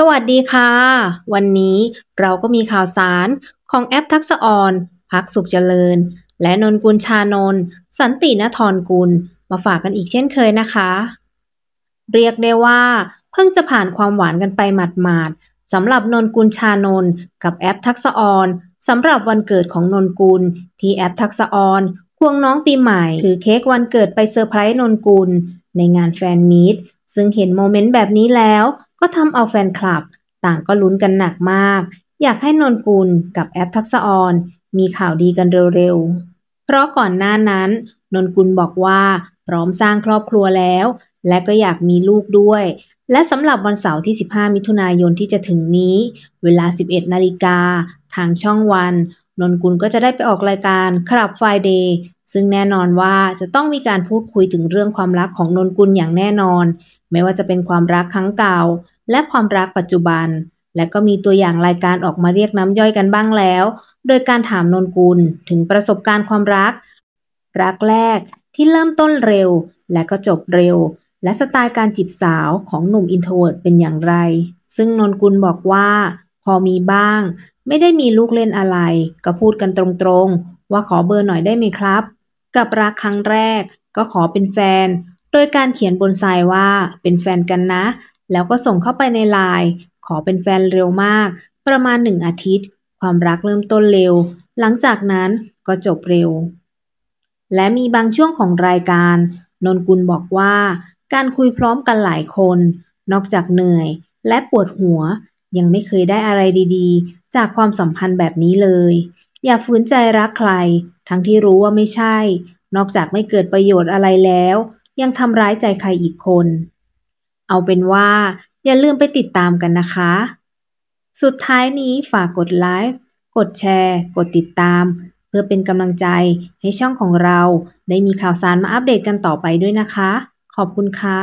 สวัสดีค่ะ วันนี้เราก็มีข่าวสารของแอปทักษออนพักสุขเจริญ และนนกุลชานน สันตินทรกุล มาฝากกันอีกเช่นเคยนะคะ เรียกได้ว่า เพิ่งจะผ่านความหวานกันไปหมาดๆสำหรับนนกุลชานนกับแอปทักษออนสำหรับวันเกิดของนนกุลที่แอปทักษออน ควงน้องปีใหม่ถือเค้กวันเกิดไปเซอร์ไพรส์นนกุลในงานแฟนมีตซึ่งเห็นโมเมนต์แบบนี้แล้วก็ทำเอาแฟนคลับต่างก็ลุ้นกันหนักมาก อยากให้นนกุลกับแอปทักษออน มีข่าวดีกันเร็วๆ เพราะก่อนหน้านั้น นนกุลบอกว่าพร้อมสร้างครอบครัวแล้ว และก็อยากมีลูกด้วย และสำหรับวันเสาร์ที่ 15 มิถุนายนที่จะถึงนี้ เวลา 11นาฬิกาทางช่องวัน นนกุลก็จะได้ไปออกรายการคลับไฟเดย์ซึ่งแน่นอนว่าจะต้องมีการพูดคุยถึงเรื่องความรักของนนกุลอย่างแน่นอน ไม่ว่าจะเป็นความรักครั้งเก่าและความรักปัจจุบัน และก็มีตัวอย่างรายการออกมาเรียกน้ำย่อยกันบ้างแล้ว โดยการถามนนกุลถึงประสบการณ์ความรัก รักแรกที่เริ่มต้นเร็วและก็จบเร็ว และสไตล์การจีบสาวของหนุ่มอินโทรเวิร์ดเป็นอย่างไร ซึ่งนนกุลบอกว่า พอมีบ้าง ไม่ได้มีลูกเล่นอะไร ก็พูดกันตรงๆ ว่าขอเบอร์หน่อยได้ไหมครับกับรักครั้งแรกก็ขอเป็นแฟน โดยการเขียนบนทรายว่าเป็นแฟนกันนะ แล้วก็ส่งเข้าไปในไลน์ขอเป็นแฟนเร็วมาก ประมาณหนึ่งอาทิตย์ ความรักเริ่มต้นเร็ว หลังจากนั้นก็จบเร็ว และมีบางช่วงของรายการ นนกุลบอกว่า การคุยพร้อมกันหลายคน นอกจากเหนื่อย และปวดหัว ยังไม่เคยได้อะไรดีๆ จากความสัมพันธ์แบบนี้เลย อย่าฝืนใจรักใครทั้งที่รู้ว่าไม่ใช่ นอกจากไม่เกิดประโยชน์อะไรแล้ว ยังทำร้ายใจใครอีกคน เอาเป็นว่าอย่าลืมไปติดตามกันนะคะ สุดท้ายนี้ฝากกดไลค์กดแชร์ กดติดตาม เพื่อเป็นกำลังใจให้ช่องของเราได้มีข่าวสารมาอัปเดตกันต่อไปด้วยนะคะ ขอบคุณค่ะ